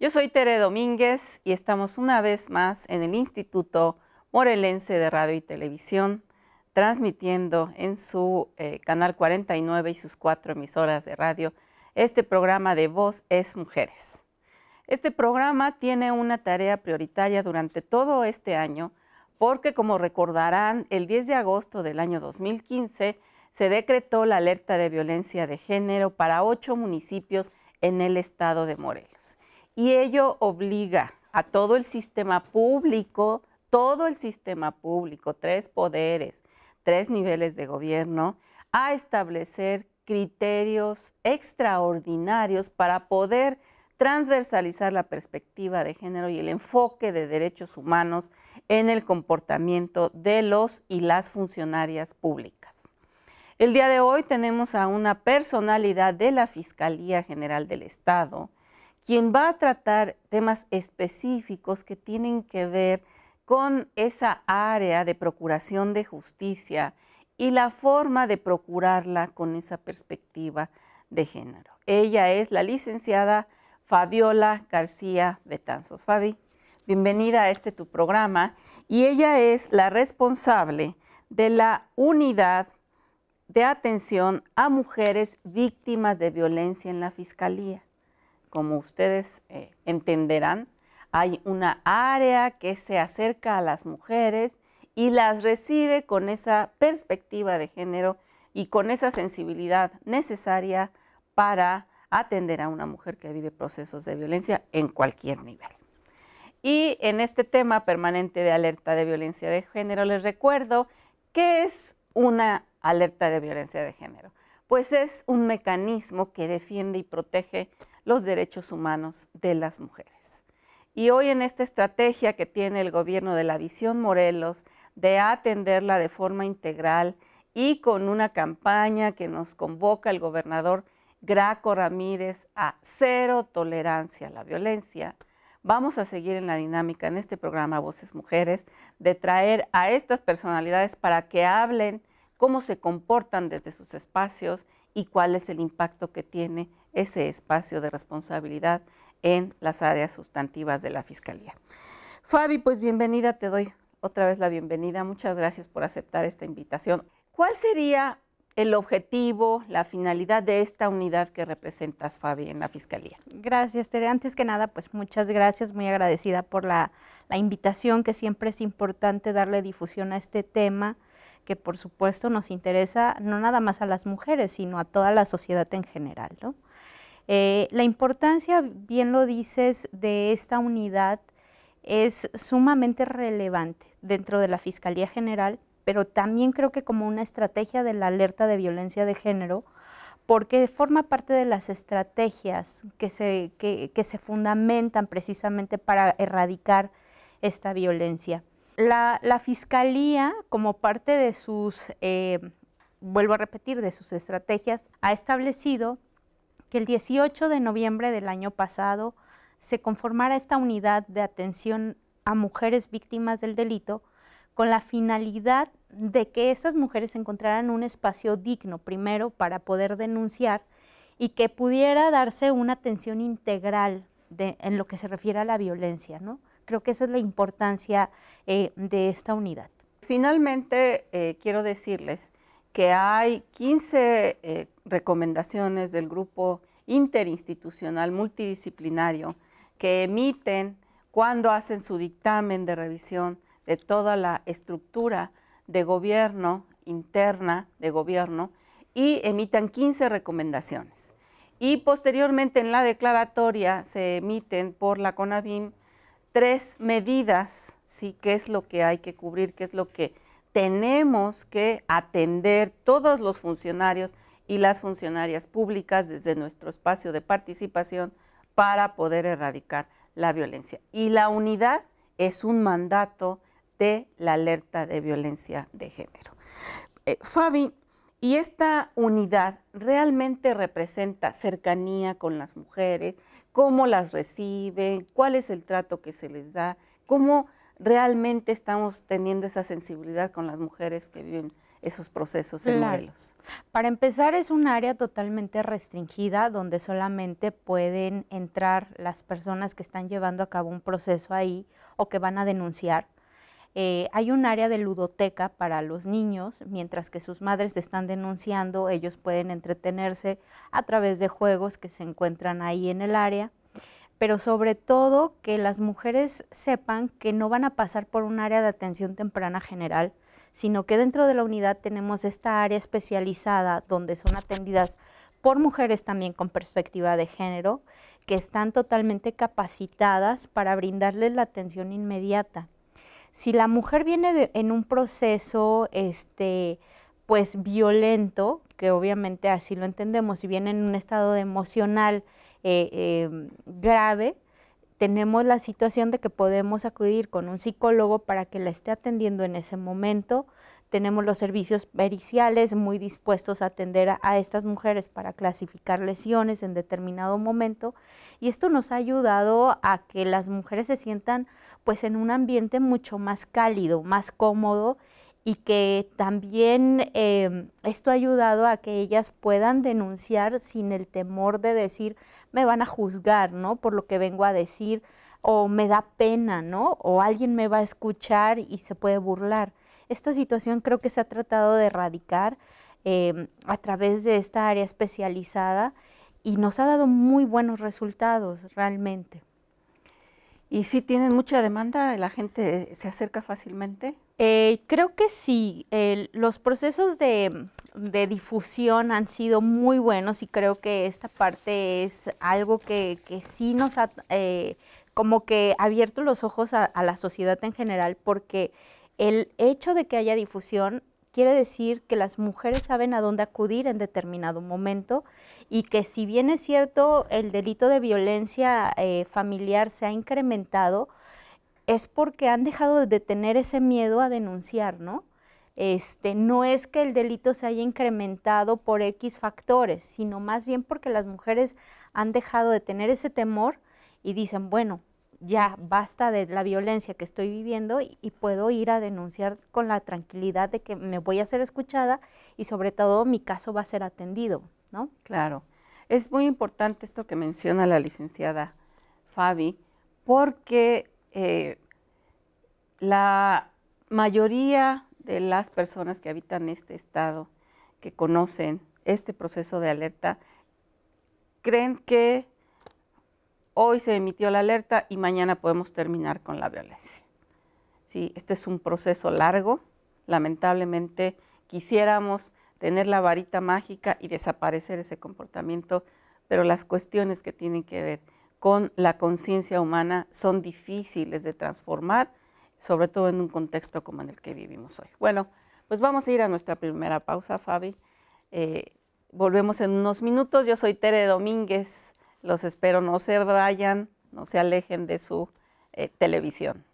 Yo soy Tere Domínguez y estamos una vez más en el Instituto Morelense de Radio y Televisión, transmitiendo en su eh, canal 49 y sus cuatro emisoras de radio este programa de Voz es Mujeres. Este programa tiene una tarea prioritaria durante todo este año porque, como recordarán, el 10 de agosto del año 2015 se decretó la alerta de violencia de género para ocho municipios en el estado de Morelos. Y ello obliga a todo el sistema público, todo el sistema público, tres poderes, tres niveles de gobierno, a establecer criterios extraordinarios para poder transversalizar la perspectiva de género y el enfoque de derechos humanos en el comportamiento de los y las funcionarias públicas. El día de hoy tenemos a una personalidad de la Fiscalía General del Estado, quien va a tratar temas específicos que tienen que ver con esa área de procuración de justicia y la forma de procurarla con esa perspectiva de género. Ella es la licenciada Fabiola García Betanzos. Fabi, bienvenida a este tu programa y ella es la responsable de la unidad de atención a mujeres víctimas de violencia en la Fiscalía. Como ustedes eh, entenderán, hay una área que se acerca a las mujeres y las recibe con esa perspectiva de género y con esa sensibilidad necesaria para atender a una mujer que vive procesos de violencia en cualquier nivel. Y en este tema permanente de alerta de violencia de género les recuerdo que es una alerta de violencia de género. Pues es un mecanismo que defiende y protege los derechos humanos de las mujeres. Y hoy en esta estrategia que tiene el gobierno de la visión Morelos de atenderla de forma integral y con una campaña que nos convoca el gobernador Graco Ramírez a cero tolerancia a la violencia, vamos a seguir en la dinámica en este programa Voces Mujeres de traer a estas personalidades para que hablen cómo se comportan desde sus espacios y cuál es el impacto que tiene ese espacio de responsabilidad en las áreas sustantivas de la Fiscalía. Fabi, pues bienvenida, te doy otra vez la bienvenida. Muchas gracias por aceptar esta invitación. ¿Cuál sería el objetivo, la finalidad de esta unidad que representas, Fabi, en la Fiscalía? Gracias, Tere. Antes que nada, pues muchas gracias, muy agradecida por la, la invitación, que siempre es importante darle difusión a este tema que por supuesto nos interesa no nada más a las mujeres, sino a toda la sociedad en general. ¿no? Eh, la importancia, bien lo dices, de esta unidad es sumamente relevante dentro de la Fiscalía General, pero también creo que como una estrategia de la alerta de violencia de género, porque forma parte de las estrategias que se fundamentan precisamente para erradicar esta violencia. La, Fiscalía, como parte de sus, eh, vuelvo a repetir, de sus estrategias, ha establecido que el 18 de noviembre del año pasado se conformara esta unidad de atención a mujeres víctimas del delito con la finalidad de que esas mujeres encontraran un espacio digno primero para poder denunciar y que pudiera darse una atención integral en lo que se refiere a la violencia, ¿no? Creo que esa es la importancia eh, de esta unidad. Finalmente, eh, quiero decirles que hay 15 eh, recomendaciones del grupo interinstitucional multidisciplinario que emiten cuando hacen su dictamen de revisión de toda la estructura de gobierno interna de gobierno y emitan 15 recomendaciones. Y posteriormente en la declaratoria se emiten por la CONAVIM, tres medidas, ¿sí? ¿Qué es lo que hay que cubrir? ¿Qué es lo que tenemos que atender todos los funcionarios y las funcionarias públicas desde nuestro espacio de participación para poder erradicar la violencia? Y la unidad es un mandato de la alerta de violencia de género. Eh, Fabi, y esta unidad realmente representa cercanía con las mujeres, cómo las reciben, cuál es el trato que se les da, cómo realmente estamos teniendo esa sensibilidad con las mujeres que viven esos procesos en modelos? Para empezar, es un área totalmente restringida donde solamente pueden entrar las personas que están llevando a cabo un proceso ahí o que van a denunciar. Eh, hay un área de ludoteca para los niños, mientras que sus madres están denunciando, ellos pueden entretenerse a través de juegos que se encuentran ahí en el área, pero sobre todo que las mujeres sepan que no van a pasar por un área de atención temprana general, sino que dentro de la unidad tenemos esta área especializada donde son atendidas por mujeres también con perspectiva de género, que están totalmente capacitadas para brindarles la atención inmediata si la mujer viene en un proceso, este, pues violento, que obviamente así lo entendemos, si viene en un estado emocional eh, em, grave, tenemos la situación de que podemos acudir con un psicólogo para que la esté atendiendo en ese momento, tenemos los servicios periciales muy dispuestos a atender a, estas mujeres para clasificar lesiones en determinado momento y esto nos ha ayudado a que las mujeres se sientan pues en un ambiente mucho más cálido, más cómodo y que también em, esto ha ayudado a que ellas puedan denunciar sin el temor de decir me van a juzgar, ¿no? Por lo que vengo a decir, o me da pena, ¿no? O alguien me va a escuchar y se puede burlar. Esta situación creo que se ha tratado de erradicar em, a través de esta área especializada y nos ha dado muy buenos resultados realmente. ¿Y si tienen mucha demanda? ¿La gente se acerca fácilmente? Eh, creo que sí. los procesos de, difusión han sido muy buenos y creo que esta parte es algo que, sí nos ha eh, como que abierto los ojos a, la sociedad en general, porque el hecho de que haya difusión quiere decir que las mujeres saben a dónde acudir en determinado momento y que si bien es cierto el delito de violencia eh, familiar se ha incrementado, es porque han dejado de tener ese miedo a denunciar, ¿no? Este, no es que el delito se haya incrementado por X factores, sino más bien porque las mujeres han dejado de tener ese temor y dicen, bueno, ya basta de la violencia que estoy viviendo y, puedo ir a denunciar con la tranquilidad de que me voy a ser escuchada y sobre todo mi caso va a ser atendido, ¿no? Claro. Es muy importante esto que menciona la licenciada Fabi, porque eh, la mayoría de las personas que habitan este estado, que conocen este proceso de alerta, creen que hoy se emitió la alerta y mañana podemos terminar con la violencia. Sí, este es un proceso largo, lamentablemente quisiéramos tener la varita mágica y desaparecer ese comportamiento, pero las cuestiones que tienen que ver con la conciencia humana son difíciles de transformar, sobre todo en un contexto como en el que vivimos hoy. Bueno, pues vamos a ir a nuestra primera pausa, Fabi. Eh, volvemos en unos minutos. Yo soy Tere Domínguez. Los espero, no se vayan, no se alejen de su eh, televisión.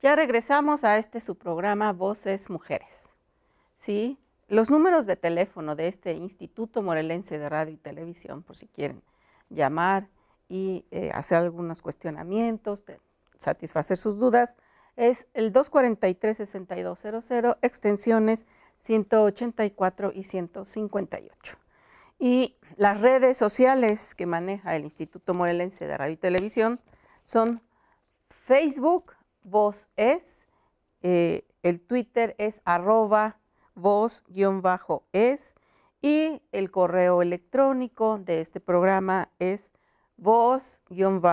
Ya regresamos a este su programa Voces Mujeres. ¿Sí? Los números de teléfono de este Instituto Morelense de Radio y Televisión, por si quieren llamar y eh, hacer algunos cuestionamientos, satisfacer sus dudas, es el 243-6200, extensiones 184 y 158. Y las redes sociales que maneja el Instituto Morelense de Radio y Televisión son Facebook, Voz Es, eh, el Twitter es arroba voz-es y el correo electrónico de este programa es voz Yo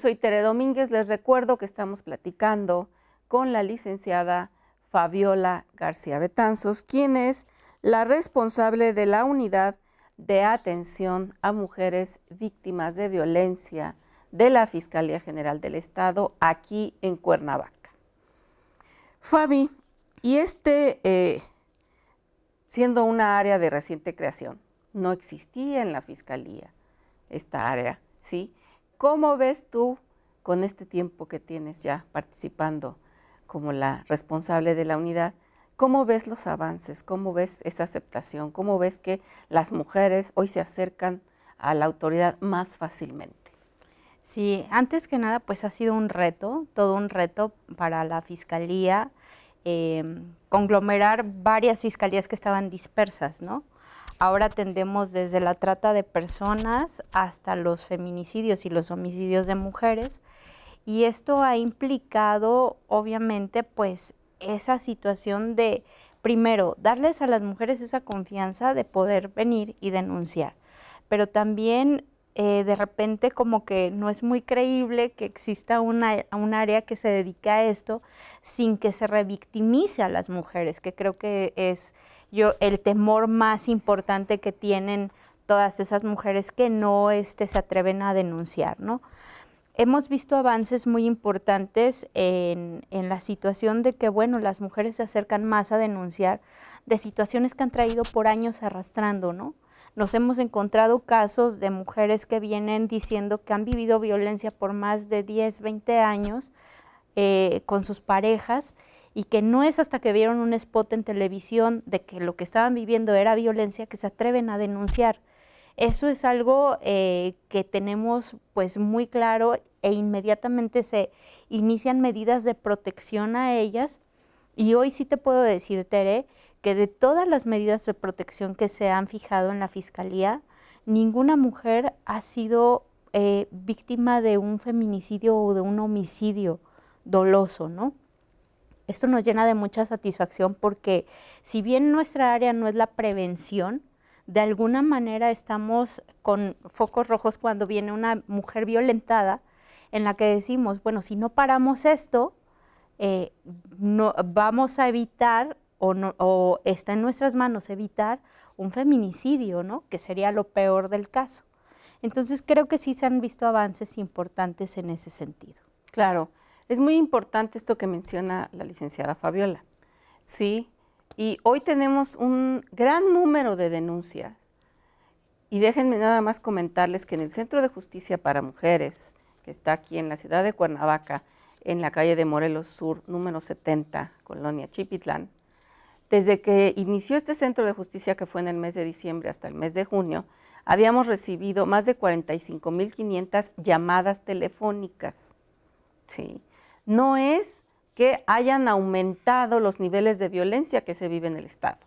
soy Tere Domínguez, les recuerdo que estamos platicando con la licenciada Fabiola García Betanzos, quien es la responsable de la unidad de atención a mujeres víctimas de violencia de la Fiscalía General del Estado aquí en Cuernavaca. Fabi, y este, eh, siendo una área de reciente creación, no existía en la fiscalía esta área, ¿sí? ¿Cómo ves tú con este tiempo que tienes ya participando como la responsable de la unidad? ¿Cómo ves los avances? ¿Cómo ves esa aceptación? ¿Cómo ves que las mujeres hoy se acercan a la autoridad más fácilmente? Sí, antes que nada, pues ha sido un reto, todo un reto para la Fiscalía, eh, conglomerar varias fiscalías que estaban dispersas, ¿no? Ahora atendemos desde la trata de personas hasta los feminicidios y los homicidios de mujeres. Y esto ha implicado, obviamente, pues esa situación de, primero, darles a las mujeres esa confianza de poder venir y denunciar, pero también eh, de repente como que no es muy creíble que exista una, un área que se dedique a esto sin que se revictimice a las mujeres, que creo que es yo el temor más importante que tienen todas esas mujeres que no este, se atreven a denunciar, ¿no? Hemos visto avances muy importantes en, en la situación de que, bueno, las mujeres se acercan más a denunciar de situaciones que han traído por años arrastrando, ¿no? Nos hemos encontrado casos de mujeres que vienen diciendo que han vivido violencia por más de 10, 20 años eh, con sus parejas y que no es hasta que vieron un spot en televisión de que lo que estaban viviendo era violencia que se atreven a denunciar. Eso es algo eh, que tenemos pues muy claro e inmediatamente se inician medidas de protección a ellas. Y hoy sí te puedo decir, Tere, que de todas las medidas de protección que se han fijado en la Fiscalía, ninguna mujer ha sido eh, víctima de un feminicidio o de un homicidio doloso, ¿no? Esto nos llena de mucha satisfacción porque si bien nuestra área no es la prevención, de alguna manera estamos con focos rojos cuando viene una mujer violentada en la que decimos, bueno, si no paramos esto, eh, no, vamos a evitar o, está en nuestras manos evitar un feminicidio, ¿no? que sería lo peor del caso. Entonces creo que sí se han visto avances importantes en ese sentido. Claro, es muy importante esto que menciona la licenciada Fabiola. Sí, y hoy tenemos un gran número de denuncias. Y déjenme nada más comentarles que en el Centro de Justicia para Mujeres, que está aquí en la ciudad de Cuernavaca, en la calle de Morelos Sur, número 70, Colonia Chipitlán, desde que inició este centro de justicia, que fue en el mes de diciembre hasta el mes de junio, habíamos recibido más de 45.500 llamadas telefónicas. No es que hayan aumentado los niveles de violencia que se vive en el Estado.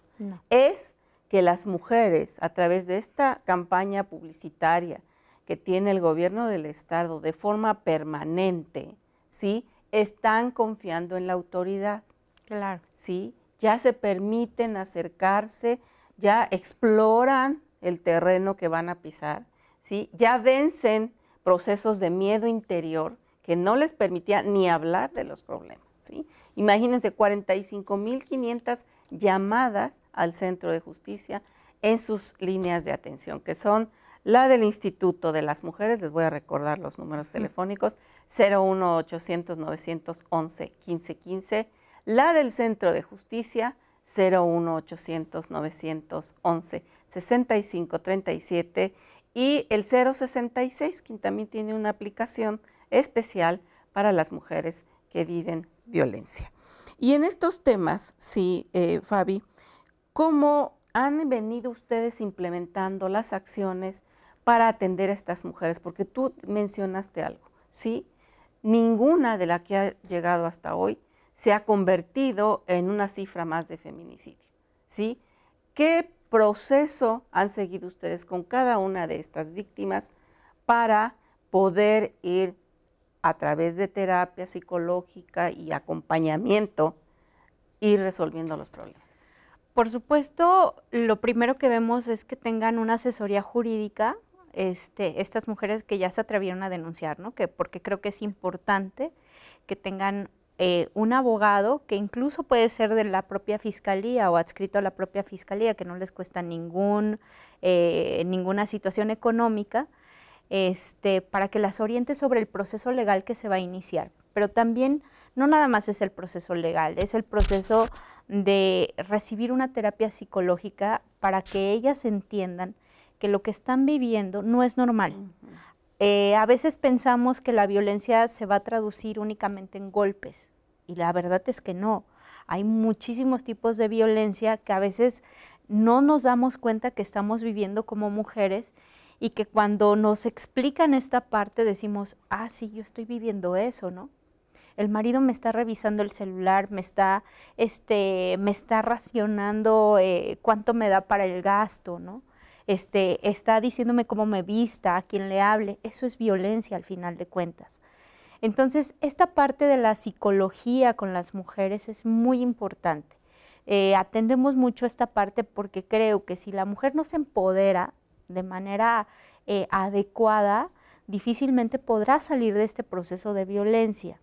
Es que las mujeres, a través de esta campaña publicitaria que tiene el gobierno del Estado de forma permanente, ¿sí? están confiando en la autoridad. Claro. ¿sí? ya se permiten acercarse, ya exploran el terreno que van a pisar, ¿sí? ya vencen procesos de miedo interior que no les permitía ni hablar de los problemas. ¿sí? Imagínense 45.500 llamadas al Centro de Justicia en sus líneas de atención, que son la del Instituto de las Mujeres, les voy a recordar los números telefónicos, 01800 911 1515 la del Centro de Justicia 01800 911 6537 y el 066, que también tiene una aplicación especial para las mujeres que viven violencia. Y en estos temas, sí, eh, Fabi, ¿cómo han venido ustedes implementando las acciones para atender a estas mujeres? Porque tú mencionaste algo, ¿sí? Ninguna de la que ha llegado hasta hoy se ha convertido en una cifra más de feminicidio. ¿sí? ¿Qué proceso han seguido ustedes con cada una de estas víctimas para poder ir a través de terapia psicológica y acompañamiento ir resolviendo los problemas? Por supuesto, lo primero que vemos es que tengan una asesoría jurídica este, estas mujeres que ya se atrevieron a denunciar, ¿no? Que, porque creo que es importante que tengan eh, un abogado que incluso puede ser de la propia fiscalía o adscrito a la propia fiscalía, que no les cuesta ningún, eh, ninguna situación económica, este, para que las oriente sobre el proceso legal que se va a iniciar. Pero también no nada más es el proceso legal, es el proceso de recibir una terapia psicológica para que ellas entiendan que lo que están viviendo no es normal. Eh, a veces pensamos que la violencia se va a traducir únicamente en golpes y la verdad es que no. Hay muchísimos tipos de violencia que a veces no nos damos cuenta que estamos viviendo como mujeres y que cuando nos explican esta parte decimos, ah, sí, yo estoy viviendo eso, ¿no? El marido me está revisando el celular, me está, este, me está racionando eh, cuánto me da para el gasto, ¿no? Este, está diciéndome cómo me vista, a quién le hable. Eso es violencia al final de cuentas. Entonces, esta parte de la psicología con las mujeres es muy importante. Eh, atendemos mucho esta parte porque creo que si la mujer no se empodera de manera eh, adecuada, difícilmente podrá salir de este proceso de violencia.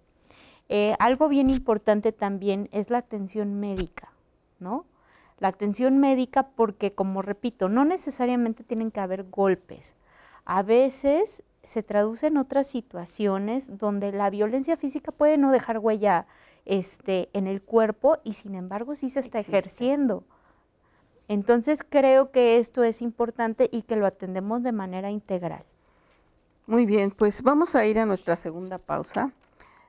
Eh, algo bien importante también es la atención médica, ¿no? la atención médica porque, como repito, no necesariamente tienen que haber golpes. A veces se traduce en otras situaciones donde la violencia física puede no dejar huella este, en el cuerpo y sin embargo sí se está ejerciendo. Entonces creo que esto es importante y que lo atendemos de manera integral. Muy bien, pues vamos a ir a nuestra segunda pausa.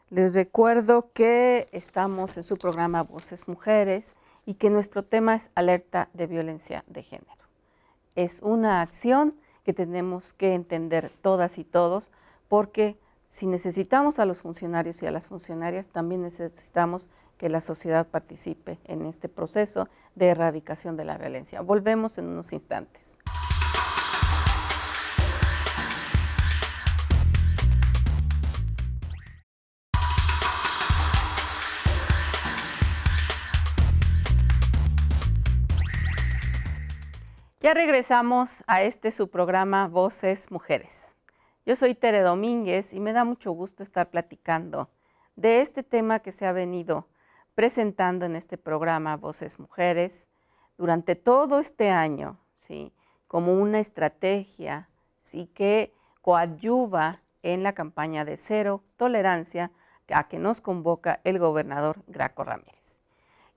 Les recuerdo que estamos en su programa Voces Mujeres y que nuestro tema es alerta de violencia de género. Es una acción que tenemos que entender todas y todos porque si necesitamos a los funcionarios y a las funcionarias, también necesitamos que la sociedad participe en este proceso de erradicación de la violencia. Volvemos en unos instantes. Ya regresamos a este su programa Voces Mujeres. Yo soy Tere Domínguez y me da mucho gusto estar platicando de este tema que se ha venido presentando en este programa Voces Mujeres durante todo este año, ¿sí? como una estrategia ¿sí? que coadyuva en la campaña de cero tolerancia a que nos convoca el gobernador Graco Ramírez.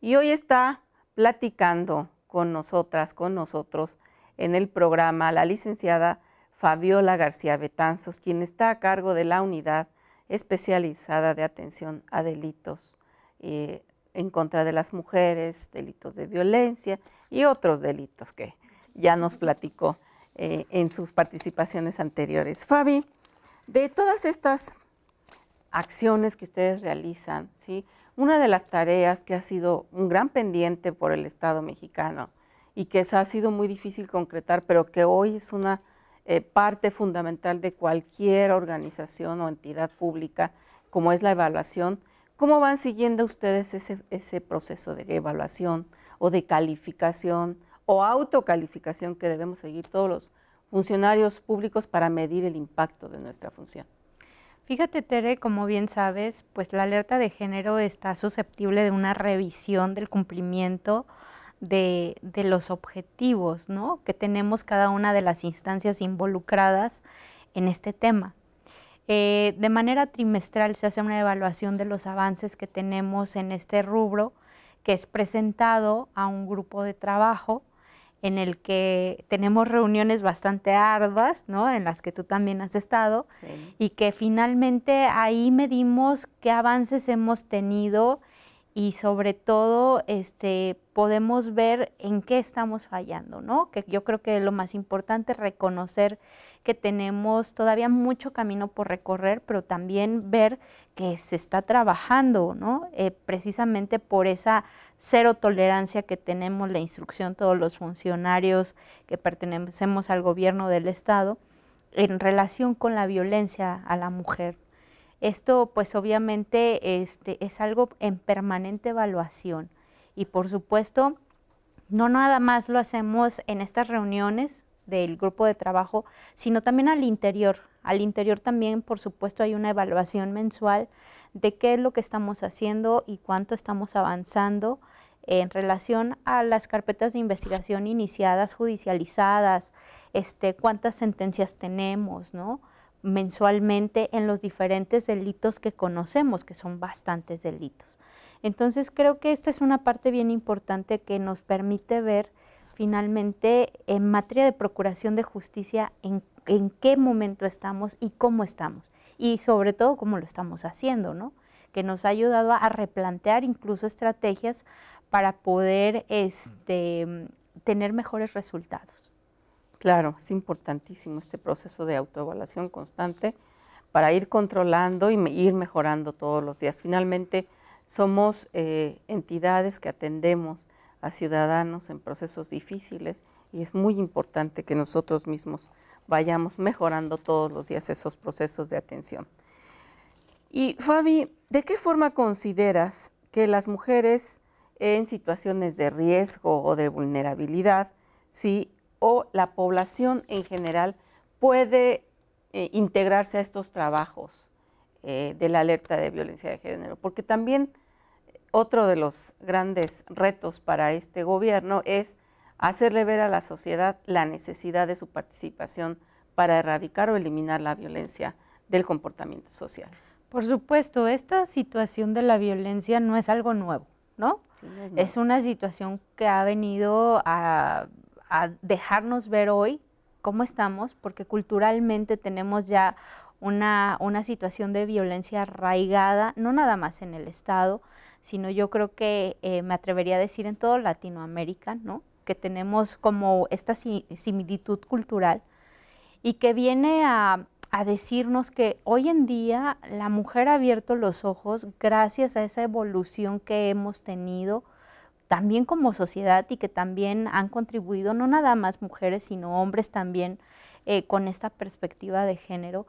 Y hoy está platicando con nosotras, con nosotros, en el programa la licenciada Fabiola García Betanzos, quien está a cargo de la unidad especializada de atención a delitos eh, en contra de las mujeres, delitos de violencia y otros delitos que ya nos platicó eh, en sus participaciones anteriores. Fabi, de todas estas acciones que ustedes realizan, ¿sí? Una de las tareas que ha sido un gran pendiente por el Estado mexicano y que ha sido muy difícil concretar, pero que hoy es una eh, parte fundamental de cualquier organización o entidad pública, como es la evaluación. ¿Cómo van siguiendo ustedes ese, ese proceso de evaluación o de calificación o autocalificación que debemos seguir todos los funcionarios públicos para medir el impacto de nuestra función? Fíjate, Tere, como bien sabes, pues la alerta de género está susceptible de una revisión del cumplimiento de, los objetivos ¿no? que tenemos cada una de las instancias involucradas en este tema. Eh, de manera trimestral se hace una evaluación de los avances que tenemos en este rubro que es presentado a un grupo de trabajo en el que tenemos reuniones bastante arduas, ¿no? En las que tú también has estado y que finalmente ahí medimos qué avances hemos tenido y sobre todo este podemos ver en qué estamos fallando, ¿no? Que yo creo que lo más importante es reconocer que tenemos todavía mucho camino por recorrer, pero también ver que se está trabajando, ¿no? Eh, precisamente por esa cero tolerancia que tenemos la instrucción, todos los funcionarios que pertenecemos al gobierno del Estado, en relación con la violencia a la mujer. Esto pues obviamente este, es algo en permanente evaluación y por supuesto no nada más lo hacemos en estas reuniones del grupo de trabajo, sino también al interior. Al interior también, por supuesto, hay una evaluación mensual de qué es lo que estamos haciendo y cuánto estamos avanzando en relación a las carpetas de investigación iniciadas, judicializadas, este, cuántas sentencias tenemos, ¿no? mensualmente en los diferentes delitos que conocemos, que son bastantes delitos. Entonces creo que esta es una parte bien importante que nos permite ver finalmente en materia de procuración de justicia, en, qué momento estamos y cómo estamos. Y sobre todo cómo lo estamos haciendo, ¿no? que nos ha ayudado a replantear incluso estrategias para poder este, tener mejores resultados. Claro, es importantísimo este proceso de autoevaluación constante para ir controlando y ir mejorando todos los días. Finalmente, somos eh, entidades que atendemos a ciudadanos en procesos difíciles y es muy importante que nosotros mismos vayamos mejorando todos los días esos procesos de atención. Y Fabi, ¿de qué forma consideras que las mujeres en situaciones de riesgo o de vulnerabilidad, sí, o la población en general puede eh, integrarse a estos trabajos eh, de la alerta de violencia de género? Porque también otro de los grandes retos para este gobierno es hacerle ver a la sociedad la necesidad de su participación para erradicar o eliminar la violencia del comportamiento social. Por supuesto, esta situación de la violencia no es algo nuevo, ¿no? es, una situación que ha venido a, a dejarnos ver hoy cómo estamos, porque culturalmente tenemos ya una, una situación de violencia arraigada, no nada más en el Estado, sino yo creo que eh, me atrevería a decir en todo Latinoamérica, ¿no? que tenemos como esta similitud cultural y que viene a, decirnos que hoy en día la mujer ha abierto los ojos gracias a esa evolución que hemos tenido también como sociedad y que también han contribuido no nada más mujeres, sino hombres también eh, con esta perspectiva de género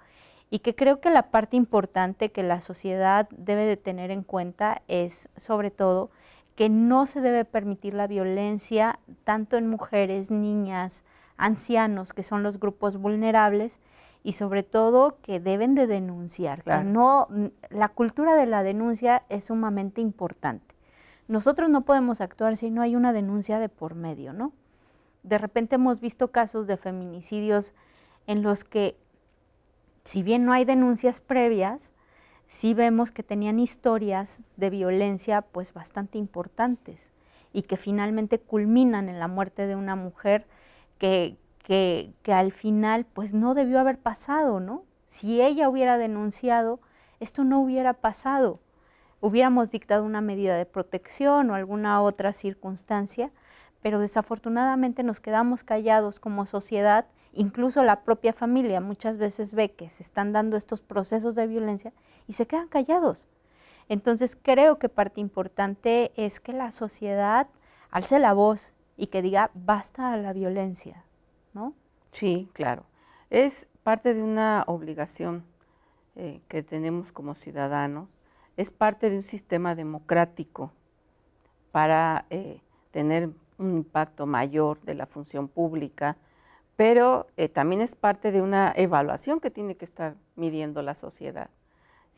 y que creo que la parte importante que la sociedad debe de tener en cuenta es sobre todo que no se debe permitir la violencia tanto en mujeres, niñas, ancianos, que son los grupos vulnerables, y sobre todo que deben de denunciar. la mm, cultura de la denuncia es sumamente importante. Nosotros no podemos actuar si no hay una denuncia de por medio, ¿no? De repente hemos visto casos de feminicidios en los que si bien no hay denuncias previas, sí vemos que tenían historias de violencia pues bastante importantes y que finalmente culminan en la muerte de una mujer que, que, al final pues no debió haber pasado, ¿no? Si ella hubiera denunciado, esto no hubiera pasado. Hubiéramos dictado una medida de protección o alguna otra circunstancia, pero desafortunadamente nos quedamos callados como sociedad incluso la propia familia muchas veces ve que se están dando estos procesos de violencia y se quedan callados. Entonces creo que parte importante es que la sociedad alce la voz y que diga basta a la violencia, ¿no? Sí, claro. Es parte de una obligación eh, que tenemos como ciudadanos, es parte de un sistema democrático para eh, tener un impacto mayor de la función pública, pero eh, también es parte de una evaluación que tiene que estar midiendo la sociedad.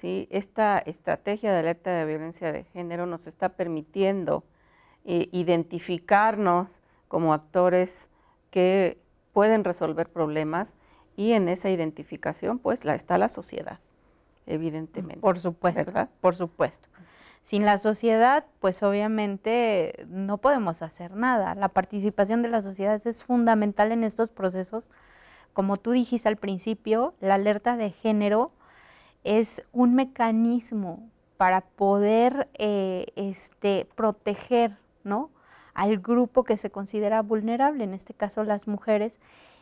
Esta estrategia de alerta de violencia de género nos está permitiendo eh, identificarnos como actores que pueden resolver problemas y en esa identificación pues la, está la sociedad, evidentemente. Por supuesto, por supuesto. Sin la sociedad, pues obviamente no podemos hacer nada. La participación de la sociedad es fundamental en estos procesos. Como tú dijiste al principio, la alerta de género es un mecanismo para poder eh, este, proteger ¿no? al grupo que se considera vulnerable, en este caso las mujeres,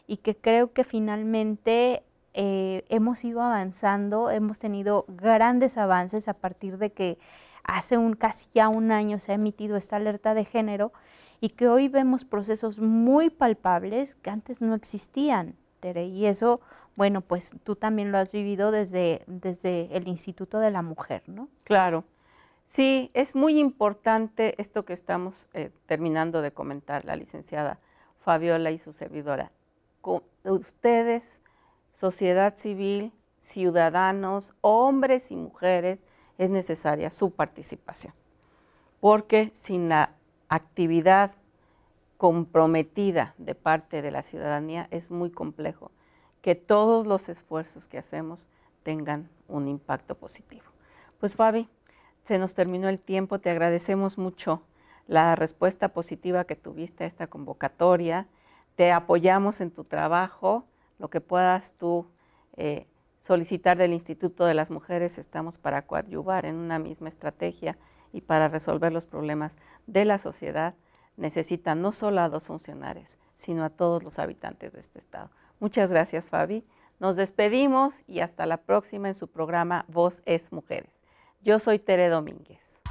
y que creo que finalmente eh, hemos ido avanzando, hemos tenido grandes avances a partir de que hace un casi ya un año se ha emitido esta alerta de género y que hoy vemos procesos muy palpables que antes no existían, Tere, y eso, bueno, pues tú también lo has vivido desde, desde el Instituto de la Mujer, ¿no? Claro. Sí, es muy importante esto que estamos eh, terminando de comentar la licenciada Fabiola y su servidora. ustedes, sociedad civil, ciudadanos, hombres y mujeres, es necesaria su participación, porque sin la actividad comprometida de parte de la ciudadanía es muy complejo que todos los esfuerzos que hacemos tengan un impacto positivo. Pues Fabi, se nos terminó el tiempo, te agradecemos mucho la respuesta positiva que tuviste a esta convocatoria, te apoyamos en tu trabajo, lo que puedas tú eh, solicitar del Instituto de las Mujeres, estamos para coadyuvar en una misma estrategia y para resolver los problemas de la sociedad, necesitan no solo a dos funcionarios, sino a todos los habitantes de este estado. Muchas gracias, Fabi. Nos despedimos y hasta la próxima en su programa Voz es Mujeres. Yo soy Tere Domínguez.